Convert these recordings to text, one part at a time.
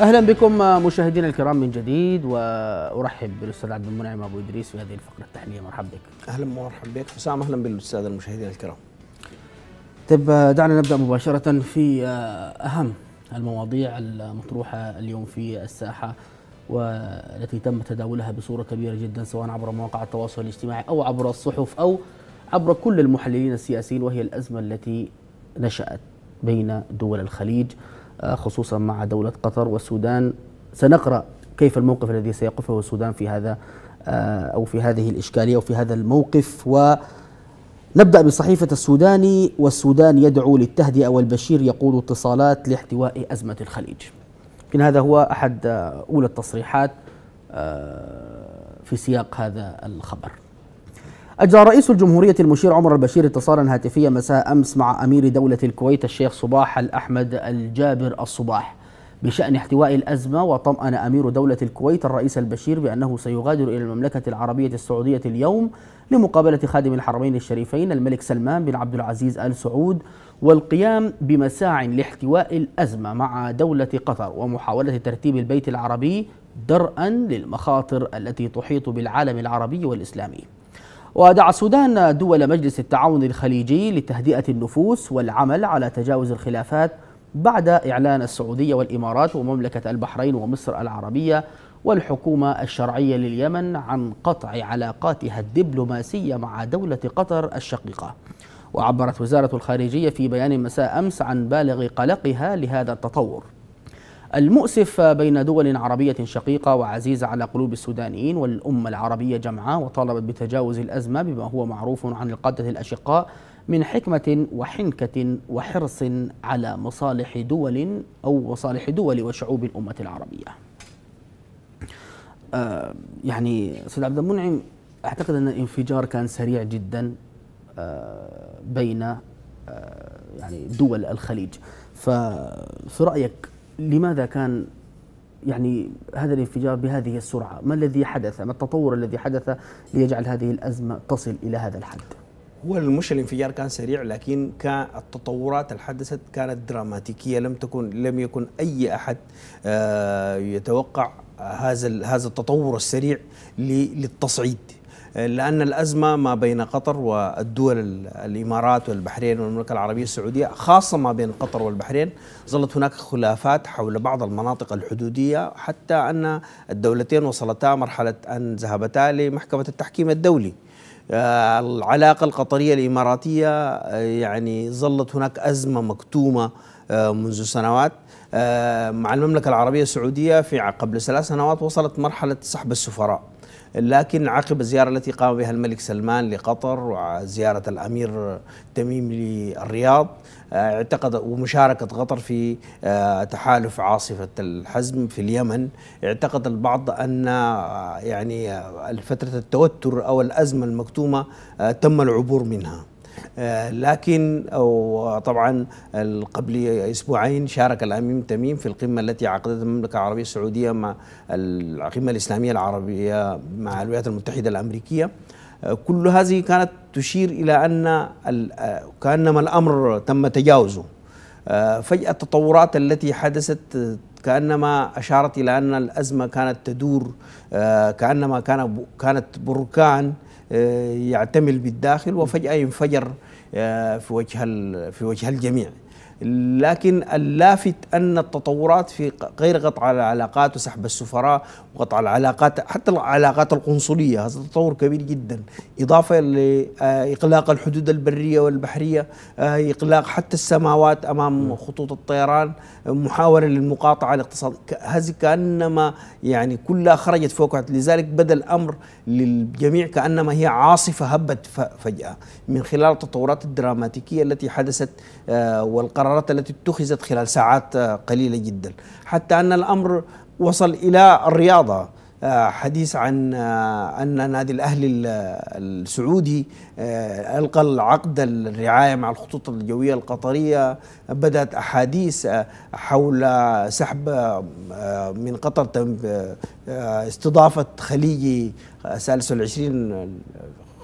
اهلا بكم مشاهدينا الكرام من جديد وارحب بالاستاذ عبد المنعم ابو ادريس في هذه الفقره التحليليه مرحبا بك. اهلا ومرحبا بك حسام اهلا بالاستاذ المشاهدين الكرام. طيب دعنا نبدا مباشره في آه، اهم المواضيع المطروحه اليوم في الساحه والتي تم تداولها بصوره كبيره جدا سواء عبر مواقع التواصل الاجتماعي او عبر الصحف او عبر كل المحللين السياسيين وهي الازمه التي نشات بين دول الخليج. آه، خصوصا مع دولة قطر والسودان سنقرأ كيف الموقف الذي سيقفه السودان في هذا آه، أو في هذه الإشكالية أو في هذا الموقف ونبدأ بصحيفة السوداني والسودان يدعو للتهدئة والبشير يقود اتصالات لاحتواء أزمة الخليج يمكن هذا هو أحد آه، أولى التصريحات في سياق هذا الخبر أجرى رئيس الجمهورية المشير عمر البشير اتصالا هاتفيا مساء أمس مع أمير دولة الكويت الشيخ صباح الأحمد الجابر الصباح بشأن احتواء الأزمة وطمأن أمير دولة الكويت الرئيس البشير بأنه سيغادر إلى المملكة العربية السعودية اليوم لمقابلة خادم الحرمين الشريفين الملك سلمان بن عبد العزيز آل سعود والقيام بمساع لاحتواء الأزمة مع دولة قطر ومحاولة ترتيب البيت العربي درءا للمخاطر التي تحيط بالعالم العربي والإسلامي ودعا السودان دول مجلس التعاون الخليجي لتهدئة النفوس والعمل على تجاوز الخلافات بعد إعلان السعودية والإمارات ومملكة البحرين ومصر العربية والحكومة الشرعية لليمن عن قطع علاقاتها الدبلوماسية مع دولة قطر الشقيقة وعبرت وزارة الخارجية في بيان مساء أمس عن بالغ قلقها لهذا التطور المؤسف بين دول عربية شقيقة وعزيزة على قلوب السودانيين والأمة العربية جمعاء وطالبت بتجاوز الأزمة بما هو معروف عن القادة الأشقاء من حكمة وحنكة وحرص على مصالح دول أو مصالح دول وشعوب الأمة العربية آه يعني سيد عبد المنعم أعتقد أن الانفجار كان سريع جدا آه بين آه يعني دول الخليج ففي رأيك لماذا كان يعني هذا الانفجار بهذه السرعة ما الذي حدث ما التطور الذي حدث ليجعل هذه الأزمة تصل إلى هذا الحد هو مش الانفجار كان سريع لكن كان التطورات اللي حدثت كانت دراماتيكيه لم تكن لم يكن اي احد آه، يتوقع هذا هذا التطور السريع للتصعيد لأن الأزمة ما بين قطر والدول الإمارات والبحرين والمملكة العربية السعودية خاصة ما بين قطر والبحرين ظلت هناك خلافات حول بعض المناطق الحدودية حتى أن الدولتين وصلتا مرحلة أن ذهبتا لمحكمة التحكيم الدولي آه، العلاقة القطرية الإماراتية آه، يعني ظلت هناك أزمة مكتومة آه، منذ سنوات مع المملكة العربية السعودية في قبل ثلاث سنوات وصلت مرحلة سحب السفراء لكن عقب الزيارة التي قام بها الملك سلمان لقطر وزيارة الأمير تميم للرياض آه، اعتقد ومشاركة قطر في آه، تحالف عاصفة الحزم في اليمن اعتقد البعض أن آه، يعني فترة التوتر أو الأزمة المكتومة تم العبور منها آه، لكن طبعا قبل اسبوعين شارك الامين تميم في القمه التي عقدتها المملكه العربيه السعوديه مع القمه الاسلاميه العربيه مع الولايات المتحده الامريكيه آه، كل هذه كانت تشير الى ان آه، كانما الامر تم تجاوزه فجاه التطورات التي حدثت كانما اشارت الى ان الازمه كانت تدور كانما كان كانت بركان يعتمل بالداخل وفجأة ينفجر آه، في وجه في وجه الجميع لكن اللافت ان التطورات في غير قطع العلاقات وسحب السفراء وقطع العلاقات حتى العلاقات القنصليه هذا تطور كبير جدا اضافه لاغلاق آه، الحدود البريه والبحريه اغلاق آه، حتى السماوات امام خطوط الطيران محاوله للمقاطعه الاقتصاد هذه كانما يعني كلها خرجت فوق لذلك بدا الامر للجميع كانما هي عاصفه هبت فجاه من خلال التطورات الدراماتيكيه التي حدثت وال آه، القرارات التي اتخذت خلال ساعات آه، قليلة جدا حتى أن الأمر وصل إلى الرياضة آه، حديث عن آه، أن نادي الأهلي السعودي ألقى العقد الرعاية مع الخطوط الجوية القطرية بدأت أحاديث حول سحب من قطر استضافة خليجي ثالث العشرين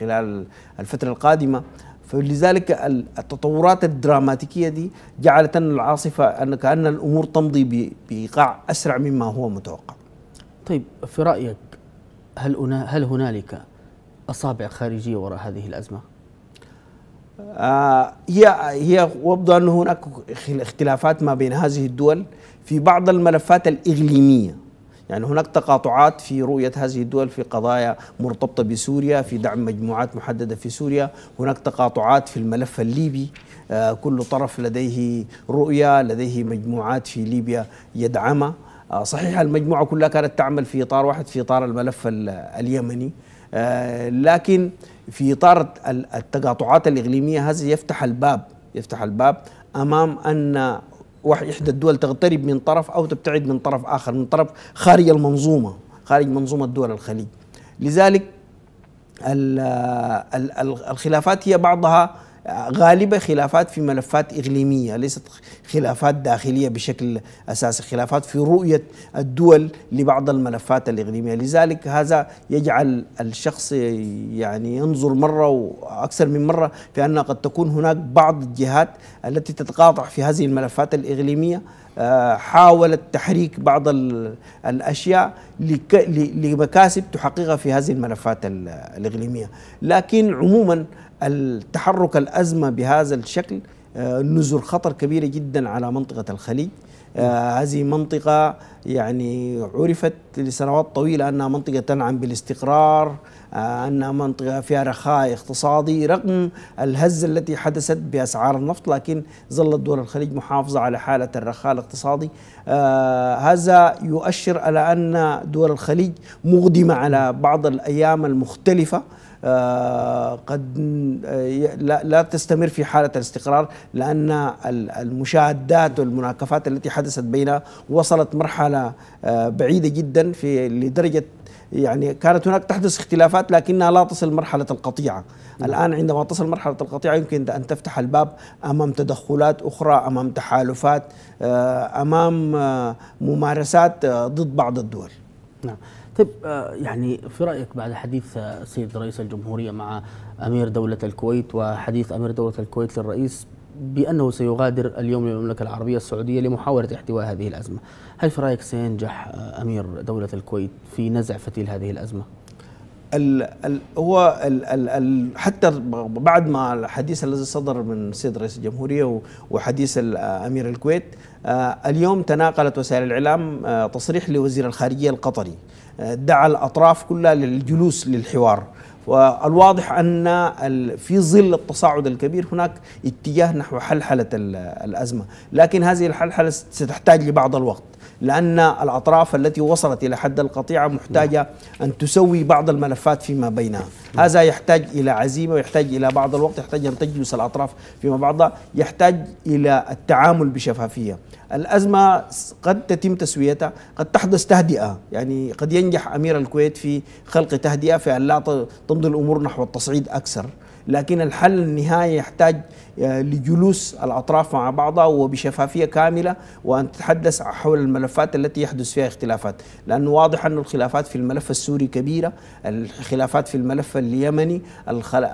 خلال الفترة القادمة فلذلك التطورات الدراماتيكية دي جعلت أن العاصفة أن كأن الأمور تمضي بإيقاع أسرع مما هو متوقع طيب في رأيك هل هنا هل هنالك أصابع خارجية وراء هذه الأزمة؟ آه هي هي وابدو أن هناك اختلافات ما بين هذه الدول في بعض الملفات الإقليمية يعني هناك تقاطعات في رؤية هذه الدول في قضايا مرتبطة بسوريا في دعم مجموعات محددة في سوريا هناك تقاطعات في الملف الليبي آه، كل طرف لديه رؤية لديه مجموعات في ليبيا يدعمها آه، صحيح المجموعة كلها كانت تعمل في إطار واحد في إطار الملف اليمني آه، لكن في إطار التقاطعات الإقليمية هذا يفتح الباب يفتح الباب أمام أن إحدى الدول تغترب من طرف أو تبتعد من طرف آخر من طرف خارج المنظومة خارج منظومة دول الخليج لذلك الخلافات هي بعضها غالبا خلافات في ملفات إقليمية ليست خلافات داخلية بشكل أساسي خلافات في رؤية الدول لبعض الملفات الإقليمية لذلك هذا يجعل الشخص يعني ينظر مرة وأكثر من مرة في أن قد تكون هناك بعض الجهات التي تتقاطع في هذه الملفات الإقليمية حاولت تحريك بعض الأشياء لمكاسب تحققها في هذه الملفات الإقليمية لكن عموما التحرك الأزمة بهذا الشكل آه، نزل خطر كبيرة جدا على منطقة الخليج آه، هذه منطقة يعني عرفت لسنوات طويلة أنها منطقة تنعم بالاستقرار أنها منطقة فيها رخاء اقتصادي رغم الهزة التي حدثت بأسعار النفط لكن ظلت دول الخليج محافظة على حالة الرخاء الاقتصادي آه، هذا يؤشر على أن دول الخليج مقدمة على بعض الأيام المختلفة آه، قد آه، لا تستمر في حالة الاستقرار لأن المشاهدات والمناكفات التي حدثت بينها وصلت مرحلة بعيدة جدا في لدرجة يعني كانت هناك تحدث اختلافات لكنها لا تصل مرحلة القطيعة نعم. الآن عندما تصل مرحلة القطيعة يمكن أن تفتح الباب أمام تدخلات أخرى أمام تحالفات آه، أمام آه، ممارسات آه، ضد بعض الدول نعم طيب يعني في رأيك بعد حديث السيد رئيس الجمهورية مع أمير دولة الكويت وحديث أمير دولة الكويت للرئيس بأنه سيغادر اليوم للمملكة العربية السعودية لمحاولة احتواء هذه الأزمة هل في رأيك سينجح أمير دولة الكويت في نزع فتيل هذه الأزمة؟ ال ال هو ال ال الـ حتى بعد ما الحديث الذي صدر من سيد رئيس الجمهوريه وحديث امير الكويت آه، اليوم تناقلت وسائل الاعلام آه، تصريح لوزير الخارجيه القطري آه، دعا الاطراف كلها للجلوس للحوار والواضح أن في ظل التصاعد الكبير هناك اتجاه نحو حلحلة الأزمة لكن هذه الحلحلة ستحتاج لبعض الوقت لأن الأطراف التي وصلت إلى حد القطيعة محتاجة أن تسوي بعض الملفات فيما بينها هذا يحتاج إلى عزيمة ويحتاج إلى بعض الوقت يحتاج أن تجلس الأطراف فيما بعضها يحتاج إلى التعامل بشفافية الأزمة قد تتم تسويتها قد تحدث تهدئة يعني قد ينجح أمير الكويت في خلق تهدئة في أن لا تمضي الأمور نحو التصعيد أكثر لكن الحل النهائي يحتاج آه، لجلوس الأطراف مع بعضها وبشفافية كاملة وأن تتحدث حول الملفات التي يحدث فيها اختلافات لأنه واضح أن الخلافات في الملف السوري كبيرة الخلافات في الملف اليمني الخل...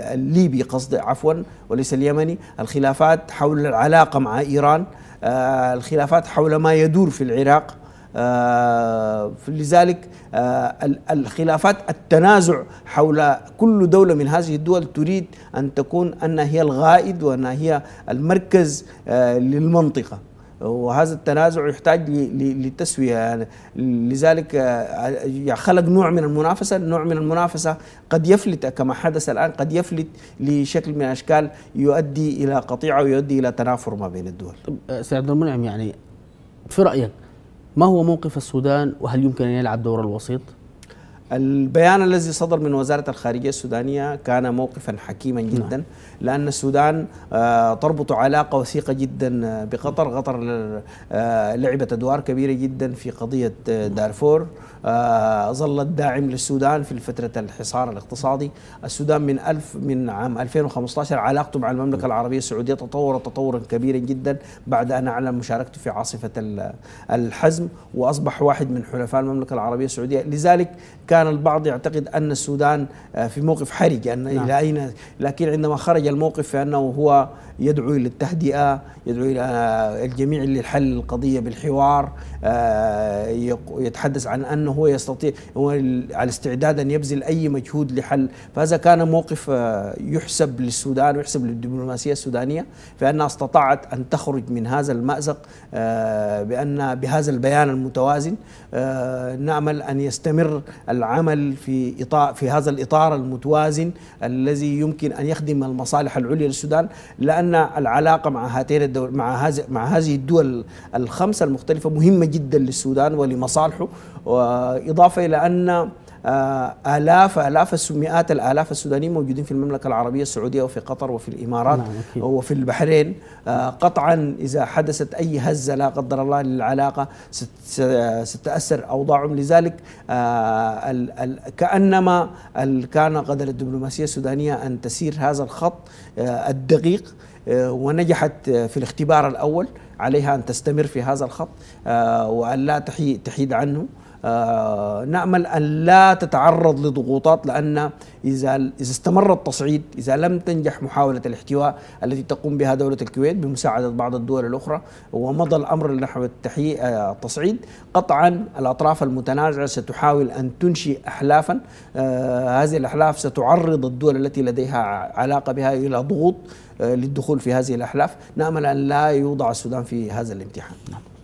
الليبي قصدي عفوا وليس اليمني الخلافات حول العلاقة مع إيران آه، الخلافات حول ما يدور في العراق آه، لذلك آه، الخلافات التنازع حول كل دولة من هذه الدول تريد أن تكون أنها هي الغائد وأنها هي المركز آه، للمنطقة وهذا التنازع يحتاج لتسويه يعني لذلك خلق نوع من المنافسه، نوع من المنافسه قد يفلت كما حدث الان قد يفلت لشكل من الاشكال يؤدي الى قطيعه ويؤدي الى تنافر ما بين الدول. استاذ عبد المنعم يعني في رايك ما هو موقف السودان وهل يمكن أن يلعب دور الوسيط؟ البيان الذي صدر من وزارة الخارجية السودانية كان موقفا حكيما نعم. جدا نعم. لأن السودان آه، تربط علاقة وثيقة جدا آه، بقطر قطر آه، لعبت أدوار كبيرة جدا في قضية دارفور آه، ظلت داعم للسودان في فترة الحصار الاقتصادي السودان من ألف من عام 2015 علاقته مع المملكة العربية السعودية تطورت تطورا كبيرا جدا بعد أن أعلن مشاركته في عاصفة الحزم وأصبح واحد من حلفاء المملكة العربية السعودية لذلك كان البعض يعتقد أن السودان آه، في موقف حرج أن نعم. إلى أين لكن عندما خرج الموقف فأنه هو يدعو إلى التهدئة يدعو إلى آه، الجميع للحل القضية بالحوار آه، يتحدث عن أنه هو يستطيع هو على استعداد أن يبذل أي مجهود لحل فهذا كان موقف آه، يحسب للسودان ويحسب للدبلوماسية السودانية فأنها استطاعت أن تخرج من هذا المأزق آه، بأن بهذا البيان المتوازن نأمل أن يستمر العمل في إطار في هذا الإطار المتوازن الذي يمكن أن يخدم المصالح العليا للسودان لأن العلاقة مع هاتين الدول مع هذه مع هذه الدول الخمسة المختلفة مهمة جدا للسودان ولمصالحه وإضافة إلى أن آه، آلاف آلاف مئات الآلاف السودانيين موجودين في المملكة العربية السعودية وفي قطر وفي الإمارات نعم وفي البحرين آه، قطعا إذا حدثت أي هزة لا قدر الله للعلاقة ستتأثر أوضاعهم لذلك آه، كأنما كان قدر الدبلوماسية السودانية أن تسير هذا الخط الدقيق ونجحت في الاختبار الأول عليها أن تستمر في هذا الخط آه، وأن لا تحيد عنه آه، نأمل أن لا تتعرض لضغوطات لأن إذا إذا استمر التصعيد إذا لم تنجح محاولة الاحتواء التي تقوم بها دولة الكويت بمساعدة بعض الدول الأخرى ومضى الأمر نحو آه، التصعيد قطعا الأطراف المتنازعة ستحاول أن تنشئ أحلافا آه، هذه الأحلاف ستعرض الدول التي لديها علاقة بها إلى ضغوط للدخول في هذه الأحلاف نأمل أن لا يوضع السودان في هذا الامتحان نعم.